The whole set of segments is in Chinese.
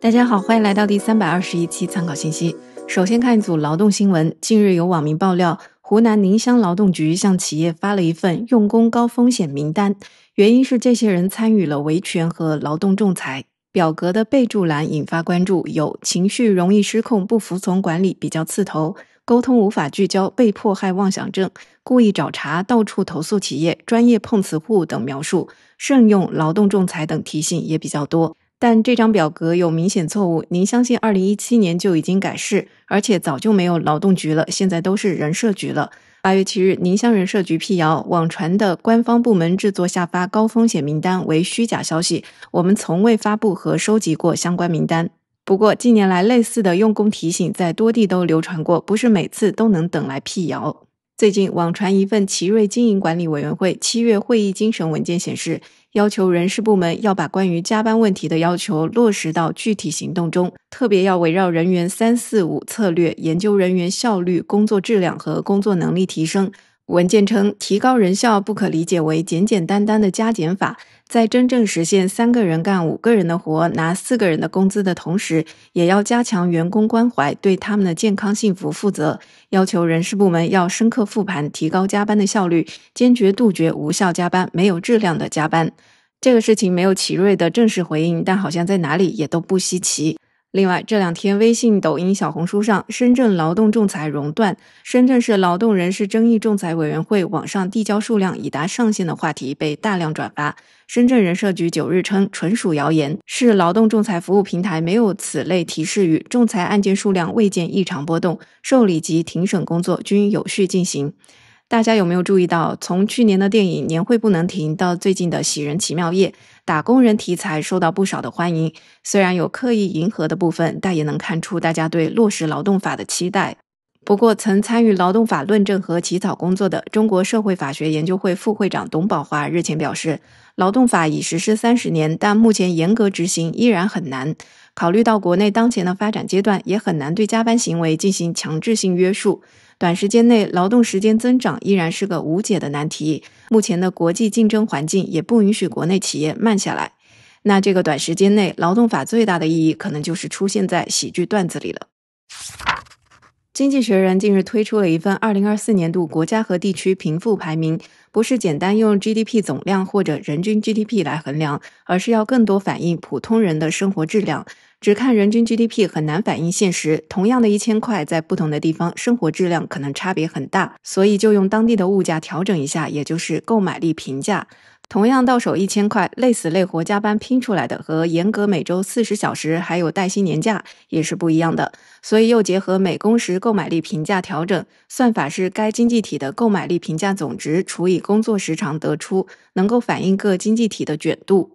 大家好，欢迎来到第三百二十一期参考信息。首先看一组劳动新闻。近日有网民爆料，湖南宁乡劳动局向企业发了一份用工高风险名单，原因是这些人参与了维权和劳动仲裁。表格的备注栏引发关注，有情绪容易失控、不服从管理、比较刺头、沟通无法聚焦、被迫害妄想症、故意找茬、到处投诉企业、专业碰瓷户等描述。慎用劳动仲裁等提醒也比较多。但这张表格有明显错误，您相信二零一七年就已经改市，而且早就没有劳动局了，现在都是人社局了。八月七日，宁乡人社局辟谣，网传的官方部门制作下发高风险名单为虚假消息，我们从未发布和收集过相关名单。不过近年来类似的用工提醒在多地都流传过，不是每次都能等来辟谣。最近网传一份奇瑞经营管理委员会七月会议精神文件显示。要求人事部门要把关于加班问题的要求落实到具体行动中，特别要围绕人员三四五策略，研究人员效率、工作质量和工作能力提升。文件称，提高人效不可理解为简简单单的加减法。在真正实现三个人干五个人的活，拿四个人的工资的同时，也要加强员工关怀，对他们的健康幸福负责。要求人事部门要深刻复盘，提高加班的效率，坚决杜绝无效加班、没有质量的加班。这个事情没有奇瑞的正式回应，但好像在哪里也都不稀奇。另外，这两天微信、抖音、小红书上“深圳劳动仲裁熔断”、“深圳市劳动人事争议仲裁委员会网上递交数量已达上限”的话题被大量转发。深圳人社局九日称，纯属谣言，市劳动仲裁服务平台没有此类提示语，仲裁案件数量未见异常波动，受理及庭审工作均有序进行。大家有没有注意到，从去年的电影年会不能停，到最近的《喜人奇妙夜》，打工人题材受到不少的欢迎。虽然有刻意迎合的部分，但也能看出大家对落实劳动法的期待。不过，曾参与劳动法论证和起草工作的中国社会法学研究会副会长董宝华日前表示，劳动法已实施三十年，但目前严格执行依然很难。考虑到国内当前的发展阶段，也很难对加班行为进行强制性约束。短时间内劳动时间增长依然是个无解的难题。目前的国际竞争环境也不允许国内企业慢下来。那这个短时间内劳动法最大的意义，可能就是出现在喜剧段子里了。《经济学人》近日推出了一份2024年度国家和地区贫富排名，不是简单用 GDP 总量或者人均 GDP 来衡量，而是要更多反映普通人的生活质量。只看人均 GDP 很难反映现实。同样的一千块，在不同的地方，生活质量可能差别很大。所以就用当地的物价调整一下，也就是购买力平价。同样到手一千块，累死累活加班拼出来的，和严格每周四十小时还有带薪年假也是不一样的。所以又结合每工时购买力平价调整算法，是该经济体的购买力平价总值除以工作时长得出，能够反映各经济体的卷度。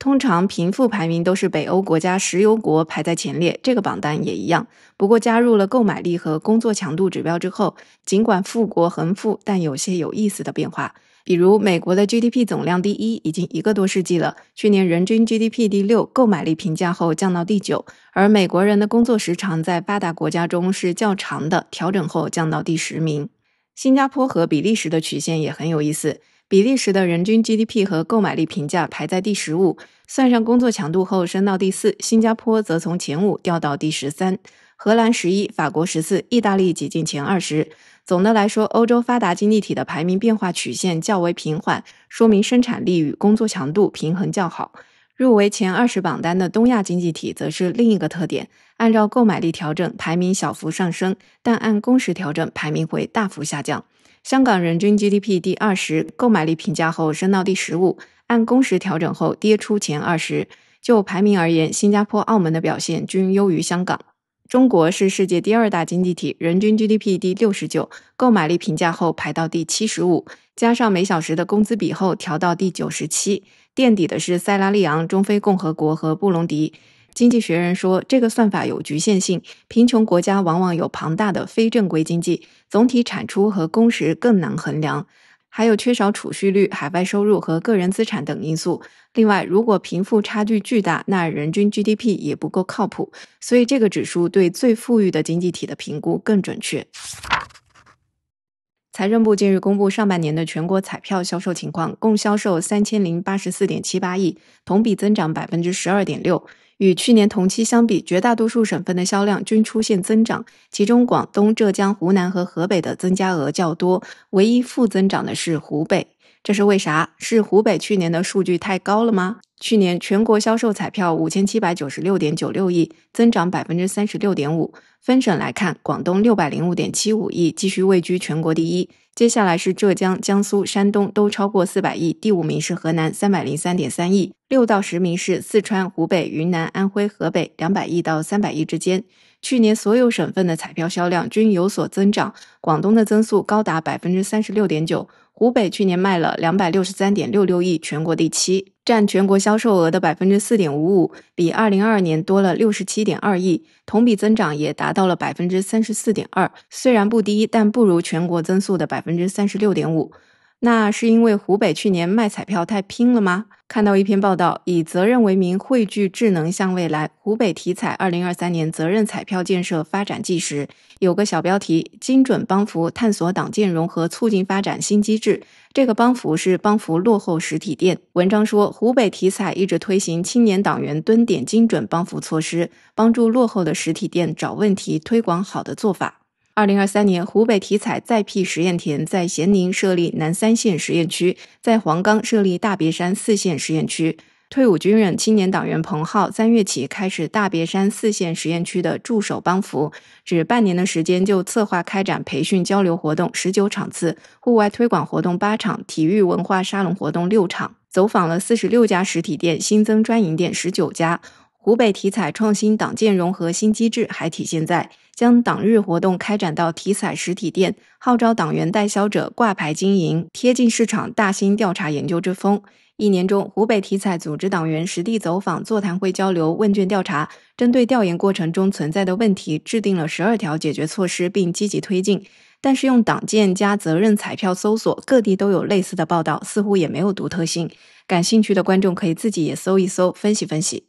通常贫富排名都是北欧国家、石油国排在前列，这个榜单也一样。不过加入了购买力和工作强度指标之后，尽管富国恒富，但有些有意思的变化。比如美国的 GDP 总量第一已经一个多世纪了，去年人均 GDP 第六，购买力评价后降到第九，而美国人的工作时长在发达国家中是较长的，调整后降到第十名。新加坡和比利时的曲线也很有意思。比利时的人均 GDP 和购买力评价排在第十五，算上工作强度后升到第四。新加坡则从前五掉到第十三，荷兰十一，法国十四，意大利挤进前二十。总的来说，欧洲发达经济体的排名变化曲线较为平缓，说明生产力与工作强度平衡较好。入围前二十榜单的东亚经济体则是另一个特点，按照购买力调整排名小幅上升，但按工时调整排名会大幅下降。香港人均 GDP 第二十，购买力评价后升到第十五，按工时调整后跌出前二十。就排名而言，新加坡、澳门的表现均优于香港。中国是世界第二大经济体，人均 GDP 第六十九，购买力评价后排到第七十五，加上每小时的工资比后调到第九十七。垫底的是塞拉利昂、中非共和国和布隆迪。《经济学人》说，这个算法有局限性。贫穷国家往往有庞大的非正规经济，总体产出和工时更难衡量，还有缺少储蓄率、海外收入和个人资产等因素。另外，如果贫富差距巨大，那人均 GDP 也不够靠谱。所以，这个指数对最富裕的经济体的评估更准确。财政部近日公布上半年的全国彩票销售情况，共销售三千零八十四点七八亿，同比增长百分之十二点六。与去年同期相比，绝大多数省份的销量均出现增长，其中广东、浙江、湖南和河北的增加额较多，唯一负增长的是湖北。这是为啥？是湖北去年的数据太高了吗？去年全国销售彩票五千七百九十六点九六亿，增长百分之三十六点五。分省来看，广东六百零五点七五亿继续位居全国第一，接下来是浙江、江苏、山东，都超过四百亿。第五名是河南三百零三点三亿，六到十名是四川、湖北、云南、安徽、河北，两百亿到三百亿之间。去年所有省份的彩票销量均有所增长，广东的增速高达百分之三十六点九，湖北去年卖了两百六十三点六六亿，全国第七，占全国销售额的百分之四点五五，比二零二二年多了六十七点二亿，同比增长也达到了百分之三十四点二，虽然不低，但不如全国增速的百分之三十六点五。那是因为湖北去年卖彩票太拼了吗？看到一篇报道，以责任为名汇聚智能向未来，湖北体彩二零二三年责任彩票建设发展纪实，有个小标题：精准帮扶，探索党建融合促进发展新机制。这个帮扶是帮扶落后实体店。文章说，湖北体彩一直推行青年党员蹲点精准帮扶措施，帮助落后的实体店找问题，推广好的做法。二零二三年，湖北体彩再辟实验田，在咸宁设立南三县实验区，在黄冈设立大别山四县实验区。退伍军人、青年党员彭浩三月起开始大别山四县实验区的驻守帮扶，只半年的时间就策划开展培训交流活动十九场次，户外推广活动八场，体育文化沙龙活动六场，走访了四十六家实体店，新增专营店十九家。湖北体彩创新党建融合新机制，还体现在。将党日活动开展到体彩实体店，号召党员代销者挂牌经营，贴近市场，大兴调查研究之风。一年中，湖北体彩组织党员实地走访、座谈会交流、问卷调查，针对调研过程中存在的问题，制定了十二条解决措施，并积极推进。但是，用党建加责任彩票搜索，各地都有类似的报道，似乎也没有独特性。感兴趣的观众可以自己也搜一搜，分析分析。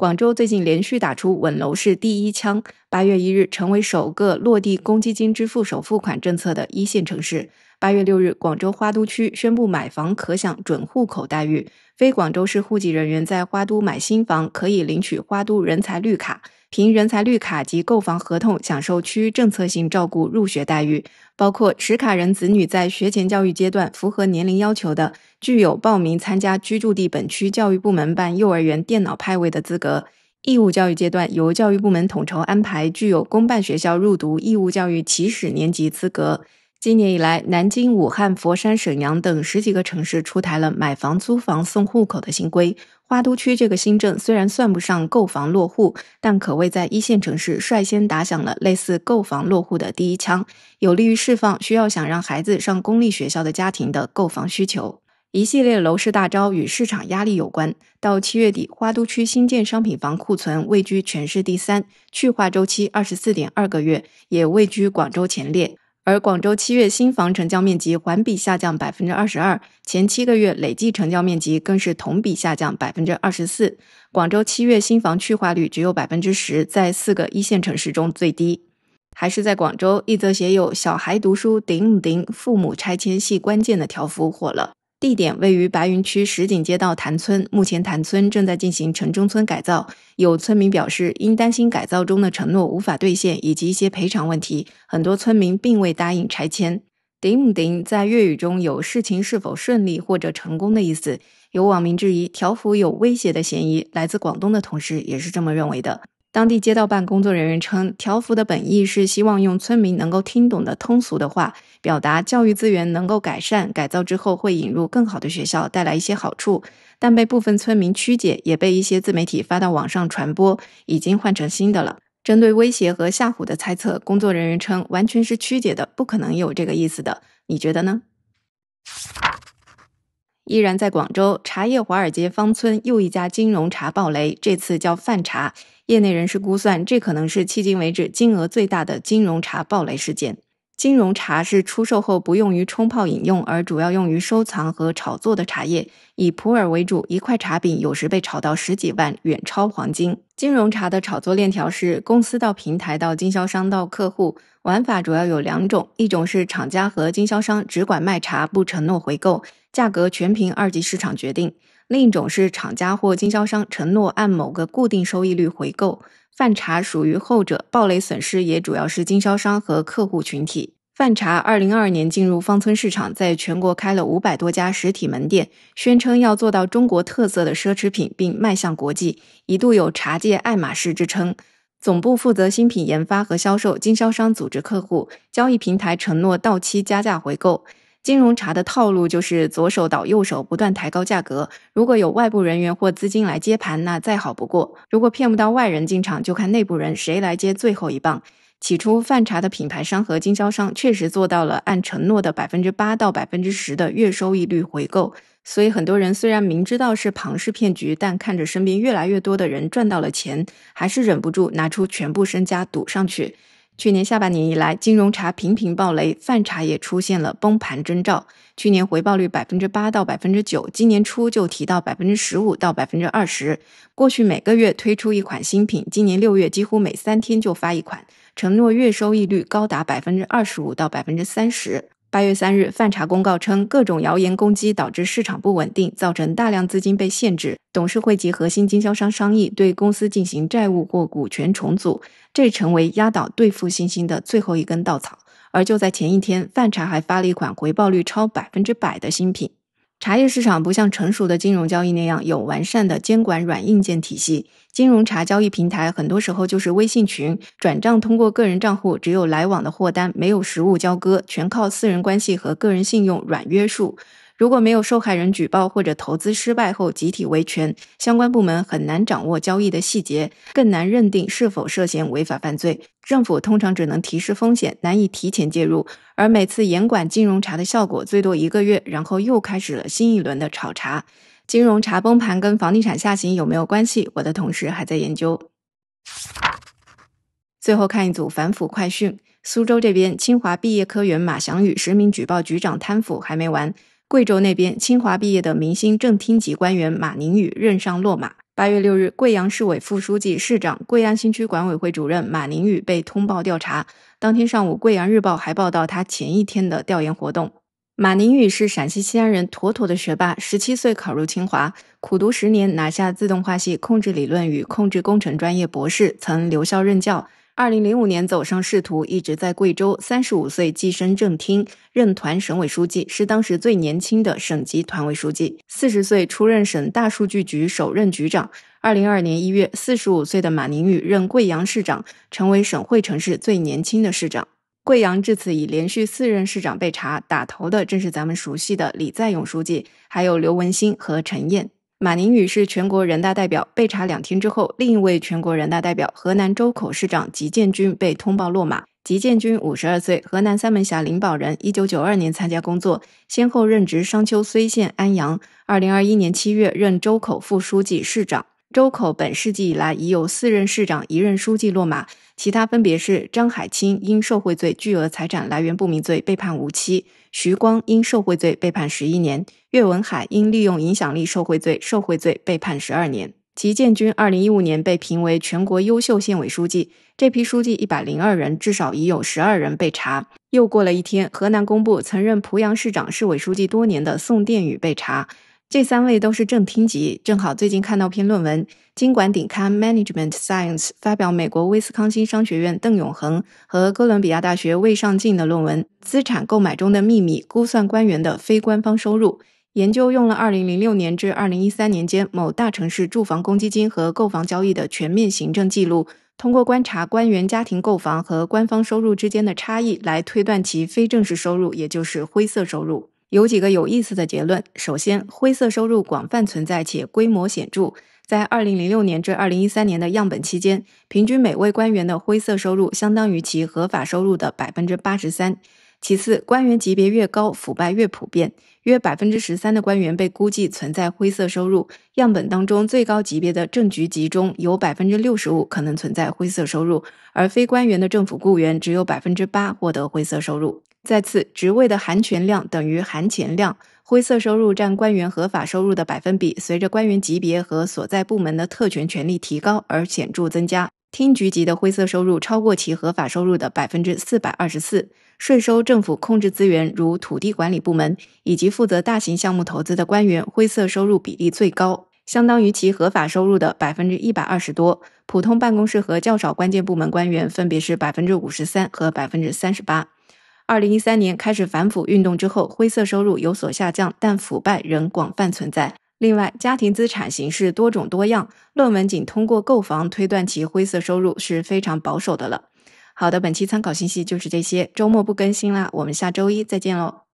广州最近连续打出稳楼市第一枪。八月一日，成为首个落地公积金支付首付款政策的一线城市。八月六日，广州花都区宣布，买房可享准户口待遇，非广州市户籍人员在花都买新房可以领取花都人才绿卡。凭人才绿卡及购房合同享受区域政策性照顾入学待遇，包括持卡人子女在学前教育阶段符合年龄要求的，具有报名参加居住地本区教育部门办幼儿园电脑派位的资格；义务教育阶段由教育部门统筹安排，具有公办学校入读义务教育起始年级资格。今年以来，南京、武汉、佛山、沈阳等十几个城市出台了买房、租房送户口的新规。花都区这个新政虽然算不上购房落户，但可谓在一线城市率先打响了类似购房落户的第一枪，有利于释放需要想让孩子上公立学校的家庭的购房需求。一系列楼市大招与市场压力有关。到七月底，花都区新建商品房库存位居全市第三，去化周期二十四点二个月，也位居广州前列。而广州七月新房成交面积环比下降百分之二十二，前七个月累计成交面积更是同比下降百分之二十四。广州七月新房去化率只有百分之十，在四个一线城市中最低。还是在广州，一则写有“小孩读书顶顶，父母拆迁系关键”的条幅火了。地点位于白云区石井街道潭村，目前潭村正在进行城中村改造。有村民表示，因担心改造中的承诺无法兑现，以及一些赔偿问题，很多村民并未答应拆迁。顶唔顶在粤语中有事情是否顺利或者成功的意思。有网民质疑条幅有威胁的嫌疑，来自广东的同事也是这么认为的。当地街道办工作人员称，条幅的本意是希望用村民能够听懂的通俗的话，表达教育资源能够改善、改造之后会引入更好的学校，带来一些好处。但被部分村民曲解，也被一些自媒体发到网上传播，已经换成新的了。针对威胁和吓唬的猜测，工作人员称完全是曲解的，不可能有这个意思的。你觉得呢？依然在广州，茶叶华尔街方村又一家金融茶爆雷，这次叫泛茶。业内人士估算，这可能是迄今为止金额最大的金融茶暴雷事件。金融茶是出售后不用于冲泡饮用，而主要用于收藏和炒作的茶叶，以普洱为主。一块茶饼有时被炒到十几万，远超黄金。金融茶的炒作链条是公司到平台到经销商到客户，玩法主要有两种：一种是厂家和经销商只管卖茶，不承诺回购，价格全凭二级市场决定。另一种是厂家或经销商承诺按某个固定收益率回购，泛茶属于后者，暴雷损失也主要是经销商和客户群体。泛茶二零二二年进入芳村市场，在全国开了五百多家实体门店，宣称要做到中国特色的奢侈品，并迈向国际，一度有茶界爱马仕之称。总部负责新品研发和销售，经销商组织客户，交易平台承诺到期加价回购。金融茶的套路就是左手倒右手，不断抬高价格。如果有外部人员或资金来接盘，那再好不过；如果骗不到外人进场，就看内部人谁来接最后一棒。起初，泛茶的品牌商和经销商确实做到了按承诺的百分之八到百分之十的月收益率回购，所以很多人虽然明知道是庞氏骗局，但看着身边越来越多的人赚到了钱，还是忍不住拿出全部身家赌上去。去年下半年以来，金融茶频频爆雷，泛茶也出现了崩盘征兆。去年回报率百分之八到百分之九，今年初就提到百分之十五到百分之二十。过去每个月推出一款新品，今年六月几乎每三天就发一款，承诺月收益率高达百分之二十五到百分之三十。八月三日，泛查公告称，各种谣言攻击导致市场不稳定，造成大量资金被限制。董事会及核心经销商商议对公司进行债务或股权重组，这成为压倒兑付信心的最后一根稻草。而就在前一天，泛查还发了一款回报率超百分之百的新品。茶叶市场不像成熟的金融交易那样有完善的监管软硬件体系，金融茶交易平台很多时候就是微信群转账，通过个人账户，只有来往的货单，没有实物交割，全靠私人关系和个人信用软约束。如果没有受害人举报或者投资失败后集体维权，相关部门很难掌握交易的细节，更难认定是否涉嫌违法犯罪。政府通常只能提示风险，难以提前介入。而每次严管金融茶的效果最多一个月，然后又开始了新一轮的炒茶。金融茶崩盘跟房地产下行有没有关系？我的同事还在研究。最后看一组反腐快讯：苏州这边，清华毕业科员马翔宇实名举报局长贪腐还没完。贵州那边，清华毕业的明星正厅级官员马宁宇任上落马。八月六日，贵阳市委副书记、市长、贵安新区管委会主任马宁宇被通报调查。当天上午，《贵阳日报》还报道他前一天的调研活动。马宁宇是陕西西安人，妥妥的学霸，十七岁考入清华，苦读十年拿下自动化系控制理论与控制工程专业博士，曾留校任教。二零零五年走上仕途，一直在贵州。三十五岁即升正厅，任团省委书记，是当时最年轻的省级团委书记。四十岁出任省大数据局首任局长。二零二二年一月，四十五岁的马宁宇任贵阳市长，成为省会城市最年轻的市长。贵阳至此已连续四任市长被查，打头的正是咱们熟悉的李在勇书记，还有刘文新和陈燕。马宁宇是全国人大代表，被查两天之后，另一位全国人大代表、河南周口市长吉建军被通报落马。吉建军五十二岁，河南三门峡灵宝人，一九九二年参加工作，先后任职商丘睢县、安阳。二零二一年七月任周口副书记、市长。周口本世纪以来已有四任市长、一任书记落马，其他分别是张海清因受贿罪、巨额财产来源不明罪被判无期，徐光因受贿罪被判十一年。岳文海因利用影响力受贿罪、受贿罪被判十二年。齐建军二零一五年被评为全国优秀县委书记。这批书记一百零二人，至少已有十二人被查。又过了一天，河南公布曾任濮阳市长、市委书记多年的宋殿宇被查。这三位都是正厅级。正好最近看到篇论文，《经管顶刊 Management Science》发表美国威斯康星商学院邓永恒和哥伦比亚大学魏尚进的论文《资产购买中的秘密：估算官员的非官方收入》。研究用了二零零六年至二零一三年间某大城市住房公积金和购房交易的全面行政记录，通过观察官员家庭购房和官方收入之间的差异来推断其非正式收入，也就是灰色收入。有几个有意思的结论：首先，灰色收入广泛存在且规模显著，在二零零六年至二零一三年的样本期间，平均每位官员的灰色收入相当于其合法收入的百分之八十三。其次，官员级别越高，腐败越普遍。约百分之十三的官员被估计存在灰色收入，样本当中最高级别的政局级中有百分之六十五可能存在灰色收入，而非官员的政府雇员只有百分之八获得灰色收入。再次，职位的含权量等于含钱量，灰色收入占官员合法收入的百分比，随着官员级别和所在部门的特权权利提高而显著增加。厅局级的灰色收入超过其合法收入的百分之四百二十四。税收政府控制资源，如土地管理部门以及负责大型项目投资的官员，灰色收入比例最高，相当于其合法收入的百分之一百二十多。普通办公室和较少关键部门官员分别是百分之五十三和百分之三十八。二零一三年开始反腐运动之后，灰色收入有所下降，但腐败仍广泛存在。另外，家庭资产形式多种多样，论文仅通过购房推断其灰色收入是非常保守的了。好的，本期参考信息就是这些，周末不更新啦，我们下周一再见喽。